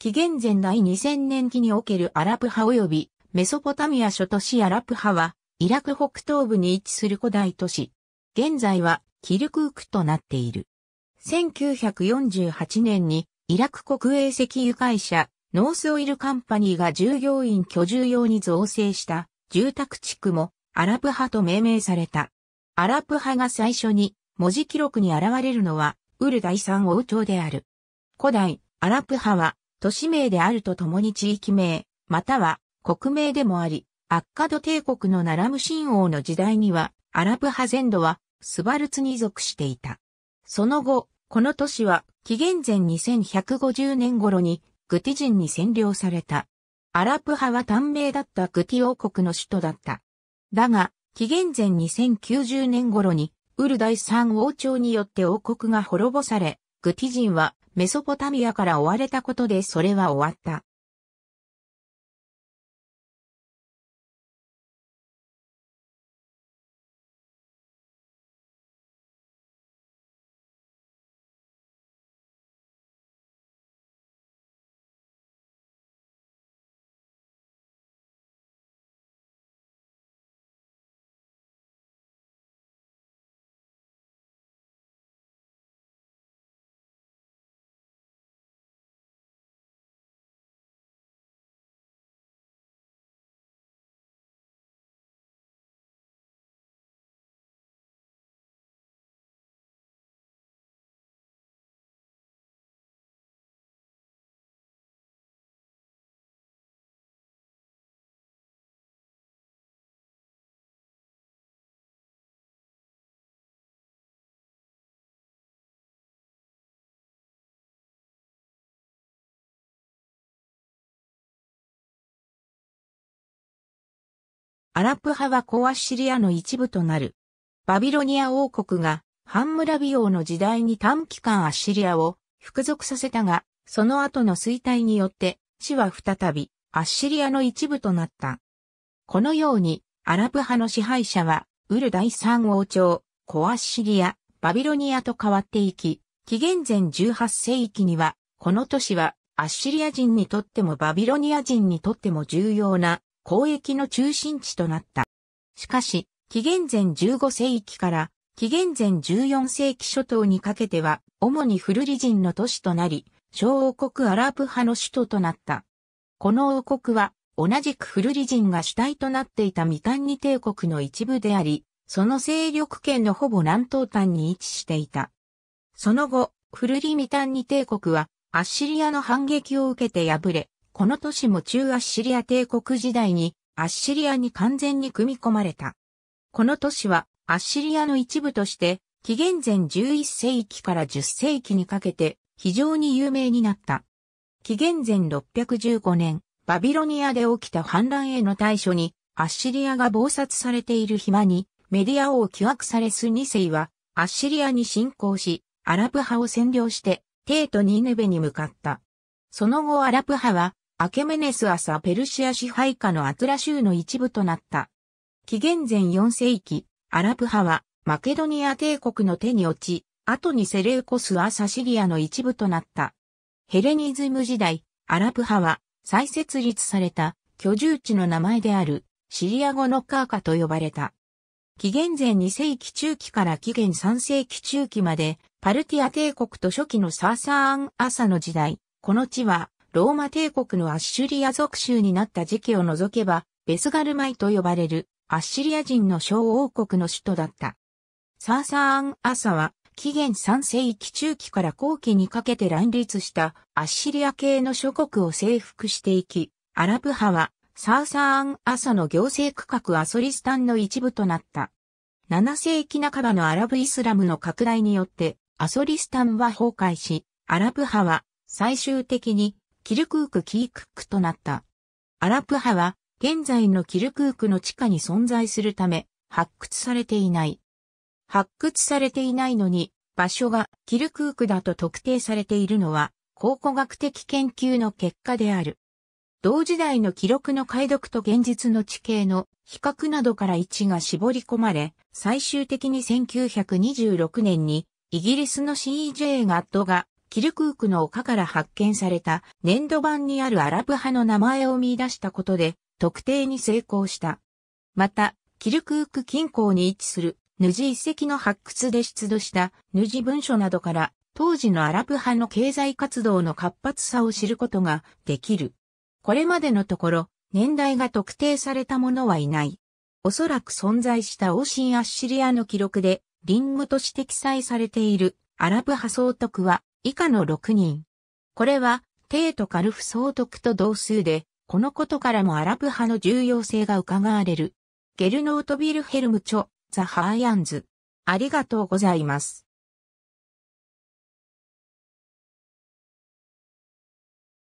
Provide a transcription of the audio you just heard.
紀元前第2000年期におけるアラプ派及びメソポタミア諸都市アラプ派は、イラク北東部に位置する古代都市。現在はキルクークとなっている。1948年にイラク国営石油会社ノースオイルカンパニーが従業員居住用に造成した住宅地区もアラプ派と命名された。アラプ派が最初に文字記録に現れるのはウル第三王朝である。古代アラプ派は都市名であるとともに地域名、または国名でもあり、アッカド帝国のナラム神王の時代には、アラブハ全土はスバルツに属していた。その後、この都市は紀元前2150年頃にグティ人に占領された。アラブ派は短命だったグティ王国の首都だった。だが、紀元前2090年頃にウル第三王朝によって王国が滅ぼされ、グティ人はメソポタミアから追われたことでそれは終わった。アラプ派はコアシリアの一部となる。バビロニア王国がハンムラビ王の時代に短期間アッシリアを服属させたが、その後の衰退によって地は再びアッシリアの一部となった。このようにアラブ派の支配者はウル第三王朝、コアッシリア、バビロニアと変わっていき、紀元前18世紀にはこの都市はアッシリア人にとってもバビロニア人にとっても重要な交易の中心地となった。しかし、紀元前15世紀から紀元前14世紀初頭にかけては、主にフルリ人の都市となり、小王国アラブ派の首都となった。この王国は、同じくフルリ人が主体となっていたミタンニ帝国の一部であり、その勢力圏のほぼ南東端に位置していた。その後、フルリミタンニ帝国は、アッシリアの反撃を受けて敗れ、この都市も中アッシリア帝国時代にアッシリアに完全に組み込まれた。この都市はアッシリアの一部として紀元前11世紀から10世紀にかけて非常に有名になった。紀元前615年、バビロニアで起きた反乱への対処にアッシリアが暴殺されている暇にメディア王を巨惑されす2世はアッシリアに侵攻し、アラブ派を占領して、帝都ニーネベに向かった。その後アラブ派はアケメネス朝ペルシア支配下のアトラ州の一部となった。紀元前4世紀、アラプ派はマケドニア帝国の手に落ち、後にセレウコス朝シリアの一部となった。ヘレニズム時代、アラプ派は再設立された居住地の名前であるシリア語のカーカと呼ばれた。紀元前2世紀中期から紀元3世紀中期まで、パルティア帝国と初期のサーサーアン・アサの時代、この地はローマ帝国のアッシュリア属州になった時期を除けば、ベスガルマイと呼ばれるアッシリア人の小王国の首都だった。サーサーン・アサは、紀元3世紀中期から後期にかけて乱立したアッシリア系の諸国を征服していき、アラブ派はサーサーン・アサの行政区画アソリスタンの一部となった。7世紀半ばのアラブイスラムの拡大によってアソリスタンは崩壊し、アラブ派は最終的にキルクークキークックとなった。アラプハは、現在のキルクークの地下に存在するため、発掘されていない。発掘されていないのに、場所がキルクークだと特定されているのは、考古学的研究の結果である。同時代の記録の解読と現実の地形の比較などから位置が絞り込まれ、最終的に1926年にイギリスの CJ ガットがキルクークの丘から発見された粘土板にあるアラブ派の名前を見出したことで特定に成功した。また、キルクーク近郊に位置するヌジ遺跡の発掘で出土したヌジ文書などから当時のアラブ派の経済活動の活発さを知ることができる。これまでのところ年代が特定されたものはいない。おそらく存在した欧ンアッシリアの記録で、リングとして記載されているアラブ派総督は以下の6人。これは、帝都カルフ総督と同数で、このことからもアラブ派の重要性が伺われる。ゲルノートビルヘルム著、ザ・ハーヤンズ。ありがとうございます。